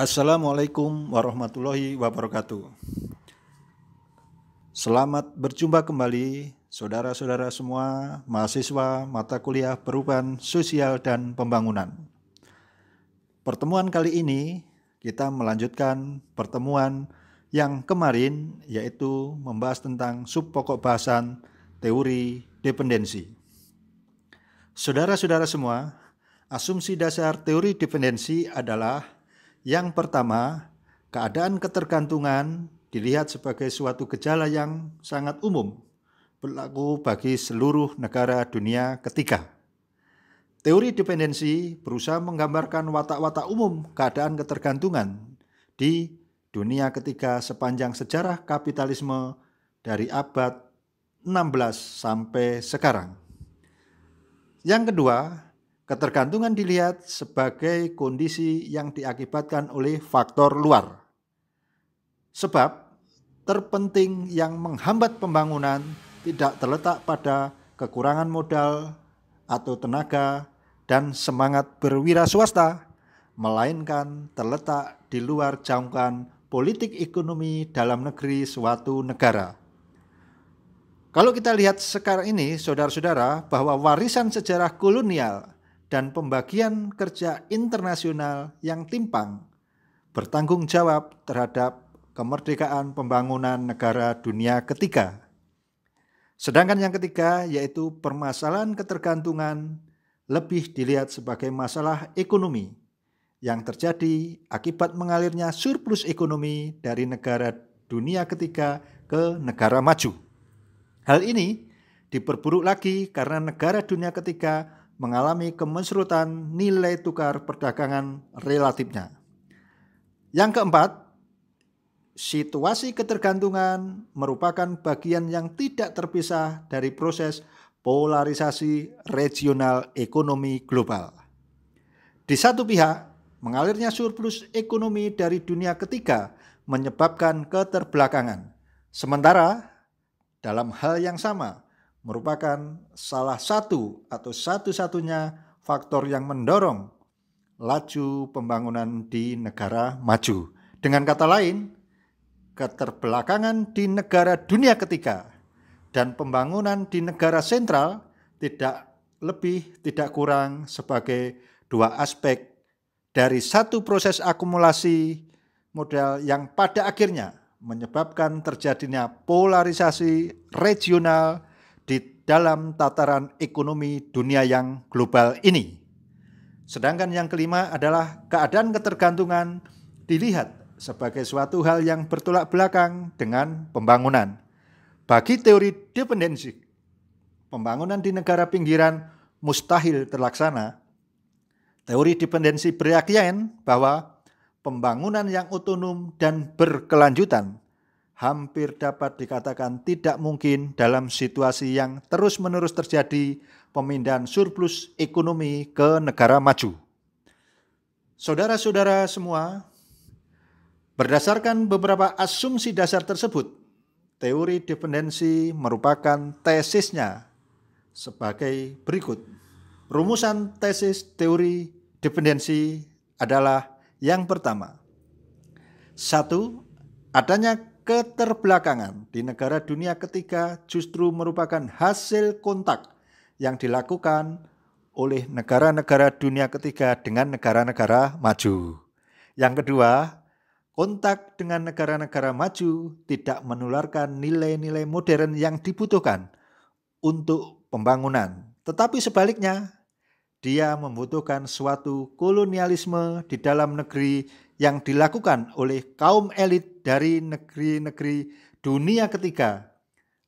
Assalamualaikum warahmatullahi wabarakatuh. Selamat berjumpa kembali saudara-saudara semua mahasiswa mata kuliah perubahan sosial dan pembangunan. Pertemuan kali ini kita melanjutkan pertemuan yang kemarin yaitu membahas tentang sub pokok bahasan teori dependensi. Saudara-saudara semua, asumsi dasar teori dependensi adalah yang pertama, keadaan ketergantungan dilihat sebagai suatu gejala yang sangat umum, berlaku bagi seluruh negara dunia ketiga. Teori dependensi berusaha menggambarkan watak-watak umum keadaan ketergantungan di dunia ketiga sepanjang sejarah kapitalisme dari abad 16 sampai sekarang. Yang kedua, Ketergantungan dilihat sebagai kondisi yang diakibatkan oleh faktor luar. Sebab terpenting yang menghambat pembangunan tidak terletak pada kekurangan modal atau tenaga dan semangat berwira swasta, melainkan terletak di luar jangkauan politik ekonomi dalam negeri suatu negara. Kalau kita lihat sekarang ini, saudara-saudara, bahwa warisan sejarah kolonial dan pembagian kerja internasional yang timpang bertanggung jawab terhadap kemerdekaan pembangunan negara dunia ketiga. Sedangkan yang ketiga yaitu permasalahan ketergantungan lebih dilihat sebagai masalah ekonomi yang terjadi akibat mengalirnya surplus ekonomi dari negara dunia ketiga ke negara maju. Hal ini diperburuk lagi karena negara dunia ketiga mengalami kemesrutan nilai tukar perdagangan relatifnya. Yang keempat, situasi ketergantungan merupakan bagian yang tidak terpisah dari proses polarisasi regional ekonomi global. Di satu pihak, mengalirnya surplus ekonomi dari dunia ketiga menyebabkan keterbelakangan. Sementara, dalam hal yang sama, merupakan salah satu atau satu-satunya faktor yang mendorong laju pembangunan di negara maju. Dengan kata lain, keterbelakangan di negara dunia ketiga dan pembangunan di negara sentral tidak lebih tidak kurang sebagai dua aspek dari satu proses akumulasi modal yang pada akhirnya menyebabkan terjadinya polarisasi regional dalam tataran ekonomi dunia yang global ini. Sedangkan yang kelima adalah keadaan ketergantungan dilihat sebagai suatu hal yang bertolak belakang dengan pembangunan. Bagi teori dependensi, pembangunan di negara pinggiran mustahil terlaksana. Teori dependensi beryakin bahwa pembangunan yang otonom dan berkelanjutan hampir dapat dikatakan tidak mungkin dalam situasi yang terus-menerus terjadi pemindahan surplus ekonomi ke negara maju. Saudara-saudara semua, berdasarkan beberapa asumsi dasar tersebut, teori dependensi merupakan tesisnya sebagai berikut. Rumusan tesis teori dependensi adalah yang pertama. Satu, adanya keterbelakangan di negara dunia ketiga justru merupakan hasil kontak yang dilakukan oleh negara-negara dunia ketiga dengan negara-negara maju. Yang kedua, kontak dengan negara-negara maju tidak menularkan nilai-nilai modern yang dibutuhkan untuk pembangunan. Tetapi sebaliknya, dia membutuhkan suatu kolonialisme di dalam negeri yang dilakukan oleh kaum elit dari negeri-negeri dunia ketiga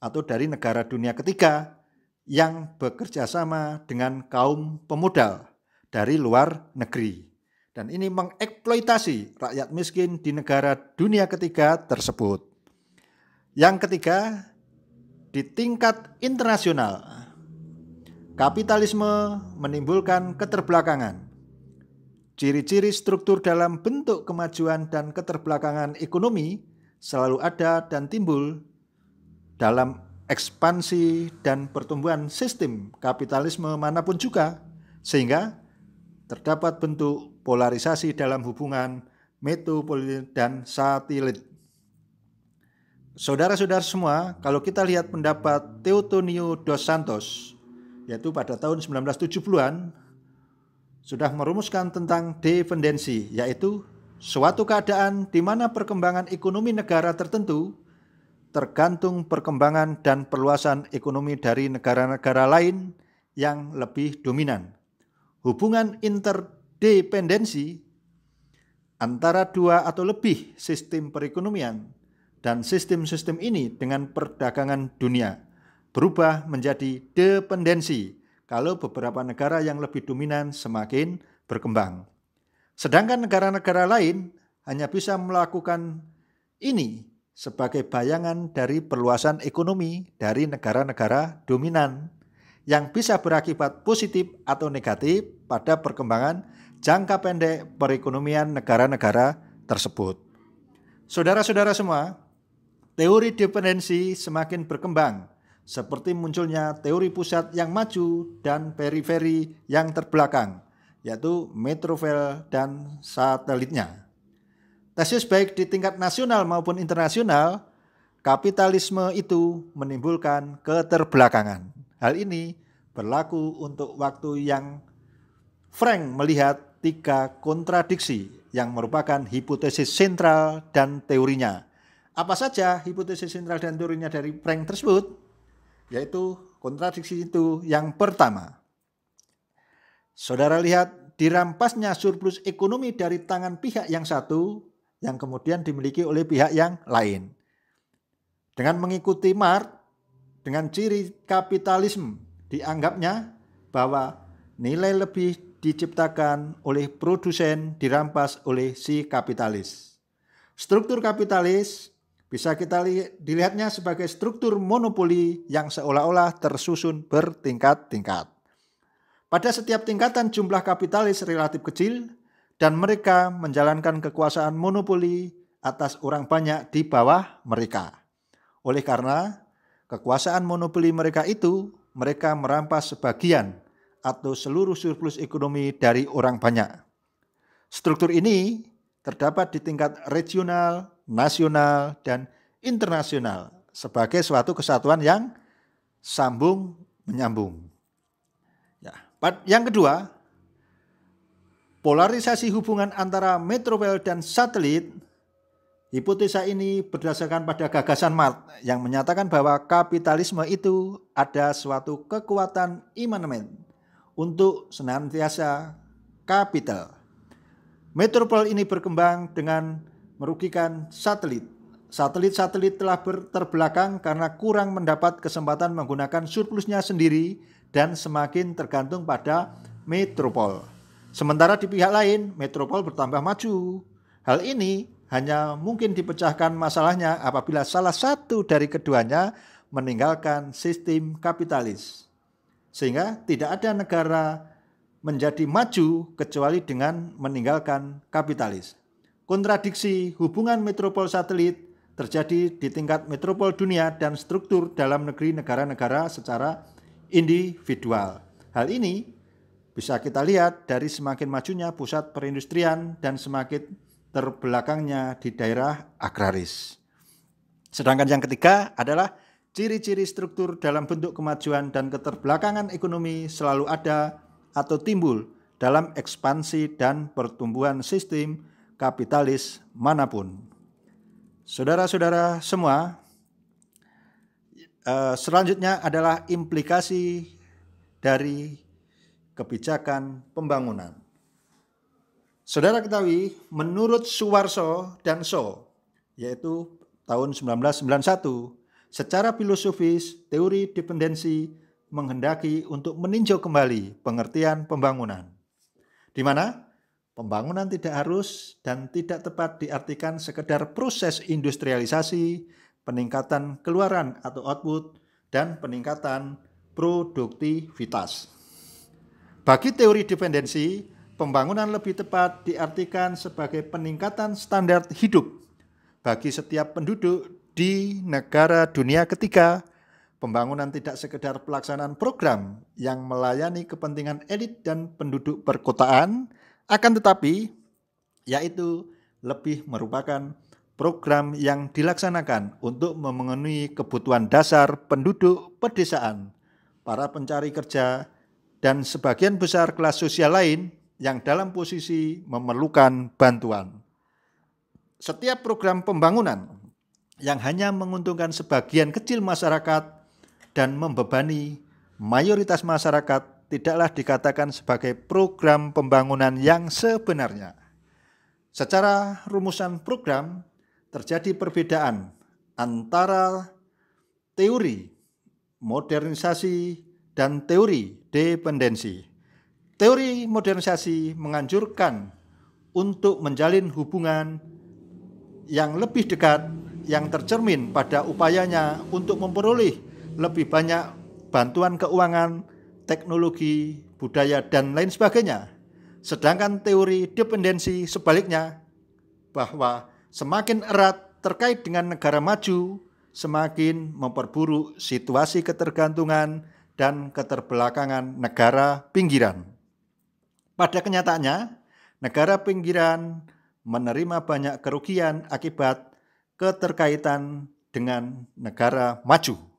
atau dari negara dunia ketiga yang bekerja sama dengan kaum pemodal dari luar negeri. Dan ini mengeksploitasi rakyat miskin di negara dunia ketiga tersebut. Yang ketiga, di tingkat internasional, Kapitalisme menimbulkan keterbelakangan. Ciri-ciri struktur dalam bentuk kemajuan dan keterbelakangan ekonomi selalu ada dan timbul dalam ekspansi dan pertumbuhan sistem kapitalisme manapun juga, sehingga terdapat bentuk polarisasi dalam hubungan metropolit dan satelit. Saudara-saudara semua, kalau kita lihat pendapat Teutonio dos Santos, yaitu pada tahun 1970-an sudah merumuskan tentang dependensi, yaitu suatu keadaan di mana perkembangan ekonomi negara tertentu tergantung perkembangan dan perluasan ekonomi dari negara-negara lain yang lebih dominan. Hubungan interdependensi antara dua atau lebih sistem perekonomian dan sistem-sistem ini dengan perdagangan dunia berubah menjadi dependensi kalau beberapa negara yang lebih dominan semakin berkembang. Sedangkan negara-negara lain hanya bisa melakukan ini sebagai bayangan dari perluasan ekonomi dari negara-negara dominan yang bisa berakibat positif atau negatif pada perkembangan jangka pendek perekonomian negara-negara tersebut. Saudara-saudara semua, teori dependensi semakin berkembang seperti munculnya teori pusat yang maju dan periferi yang terbelakang, yaitu metrovel dan satelitnya. Tesis baik di tingkat nasional maupun internasional, kapitalisme itu menimbulkan keterbelakangan. Hal ini berlaku untuk waktu yang Frank melihat tiga kontradiksi yang merupakan hipotesis sentral dan teorinya. Apa saja hipotesis sentral dan teorinya dari Frank tersebut? yaitu kontradiksi itu yang pertama. Saudara lihat dirampasnya surplus ekonomi dari tangan pihak yang satu yang kemudian dimiliki oleh pihak yang lain. Dengan mengikuti Marx dengan ciri kapitalisme dianggapnya bahwa nilai lebih diciptakan oleh produsen dirampas oleh si kapitalis. Struktur kapitalis bisa kita li- dilihatnya sebagai struktur monopoli yang seolah-olah tersusun bertingkat-tingkat. Pada setiap tingkatan jumlah kapitalis relatif kecil dan mereka menjalankan kekuasaan monopoli atas orang banyak di bawah mereka. Oleh karena kekuasaan monopoli mereka itu, mereka merampas sebagian atau seluruh surplus ekonomi dari orang banyak. Struktur ini terdapat di tingkat regional, nasional, dan internasional sebagai suatu kesatuan yang sambung menyambung. Ya. Yang kedua, polarisasi hubungan antara metropel dan satelit. Hipotesa ini berdasarkan pada gagasan Marx yang menyatakan bahwa kapitalisme itu ada suatu kekuatan imanemen untuk senantiasa kapital. Metropol ini berkembang dengan merugikan satelit. Satelit-satelit telah terbelakang karena kurang mendapat kesempatan menggunakan surplusnya sendiri dan semakin tergantung pada metropol. Sementara di pihak lain, metropol bertambah maju. Hal ini hanya mungkin dipecahkan masalahnya apabila salah satu dari keduanya meninggalkan sistem kapitalis. Sehingga tidak ada negara menjadi maju kecuali dengan meninggalkan kapitalis. Kontradiksi hubungan metropol satelit terjadi di tingkat metropol dunia dan struktur dalam negeri negara-negara secara individual. Hal ini bisa kita lihat dari semakin majunya pusat perindustrian dan semakin terbelakangnya di daerah agraris. Sedangkan yang ketiga adalah ciri-ciri struktur dalam bentuk kemajuan dan keterbelakangan ekonomi selalu ada atau timbul dalam ekspansi dan pertumbuhan sistem kapitalis manapun. Saudara-saudara semua, eh, selanjutnya adalah implikasi dari kebijakan pembangunan. Saudara ketahui, menurut Suwarso dan So, yaitu tahun 1991, secara filosofis, teori dependensi menghendaki untuk meninjau kembali pengertian pembangunan. Di mana pembangunan tidak harus dan tidak tepat diartikan sekedar proses industrialisasi, peningkatan keluaran atau output, dan peningkatan produktivitas. Bagi teori dependensi, pembangunan lebih tepat diartikan sebagai peningkatan standar hidup bagi setiap penduduk di negara dunia ketiga Pembangunan tidak sekedar pelaksanaan program yang melayani kepentingan elit dan penduduk perkotaan, akan tetapi yaitu lebih merupakan program yang dilaksanakan untuk memenuhi kebutuhan dasar penduduk pedesaan, para pencari kerja, dan sebagian besar kelas sosial lain yang dalam posisi memerlukan bantuan. Setiap program pembangunan yang hanya menguntungkan sebagian kecil masyarakat dan membebani mayoritas masyarakat tidaklah dikatakan sebagai program pembangunan yang sebenarnya. Secara rumusan program, terjadi perbedaan antara teori modernisasi dan teori dependensi. Teori modernisasi menganjurkan untuk menjalin hubungan yang lebih dekat yang tercermin pada upayanya untuk memperoleh lebih banyak bantuan keuangan, teknologi, budaya, dan lain sebagainya. Sedangkan teori dependensi sebaliknya, bahwa semakin erat terkait dengan negara maju, semakin memperburuk situasi ketergantungan dan keterbelakangan negara pinggiran. Pada kenyataannya, negara pinggiran menerima banyak kerugian akibat keterkaitan dengan negara maju.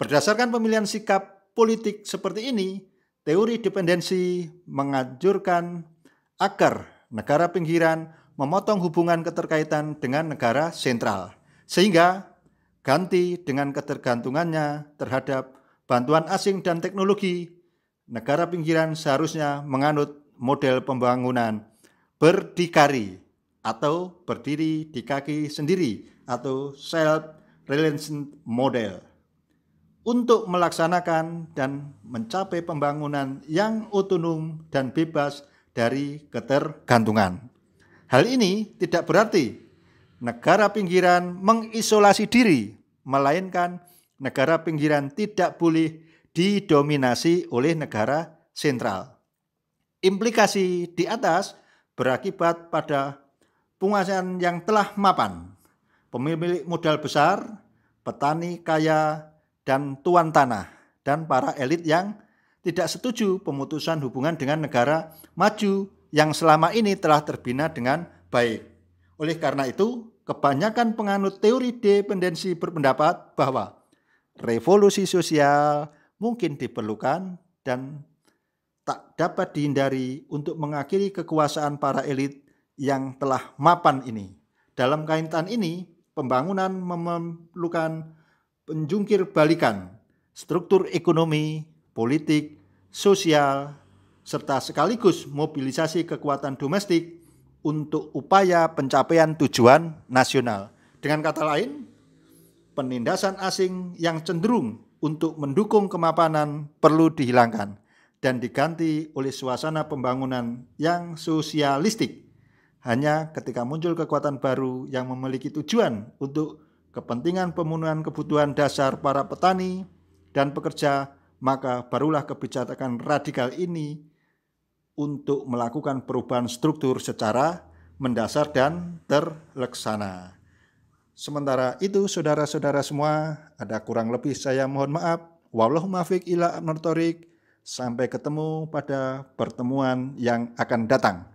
Berdasarkan pemilihan sikap politik seperti ini, teori dependensi menganjurkan agar negara pinggiran memotong hubungan keterkaitan dengan negara sentral, sehingga ganti dengan ketergantungannya terhadap bantuan asing dan teknologi, negara pinggiran seharusnya menganut model pembangunan berdikari atau berdiri di kaki sendiri atau self-reliance model untuk melaksanakan dan mencapai pembangunan yang otonom dan bebas dari ketergantungan. Hal ini tidak berarti negara pinggiran mengisolasi diri, melainkan negara pinggiran tidak boleh didominasi oleh negara sentral. Implikasi di atas berakibat pada penguasaan yang telah mapan, pemilik modal besar, petani kaya, dan tuan tanah dan para elit yang tidak setuju pemutusan hubungan dengan negara maju yang selama ini telah terbina dengan baik. Oleh karena itu, kebanyakan penganut teori dependensi berpendapat bahwa revolusi sosial mungkin diperlukan dan tak dapat dihindari untuk mengakhiri kekuasaan para elit yang telah mapan ini. Dalam kaitan ini, pembangunan memerlukan penjungkir balikan struktur ekonomi, politik, sosial, serta sekaligus mobilisasi kekuatan domestik untuk upaya pencapaian tujuan nasional. Dengan kata lain, penindasan asing yang cenderung untuk mendukung kemapanan perlu dihilangkan dan diganti oleh suasana pembangunan yang sosialistik. Hanya ketika muncul kekuatan baru yang memiliki tujuan untuk kepentingan pemenuhan kebutuhan dasar para petani dan pekerja, maka barulah kebijakan radikal ini untuk melakukan perubahan struktur secara mendasar dan terlaksana. Sementara itu, saudara-saudara semua, ada kurang lebih saya mohon maaf. Wallahu muafiq ila abnortorik. Sampai ketemu pada pertemuan yang akan datang.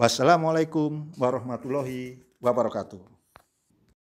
Wassalamualaikum warahmatullahi wabarakatuh.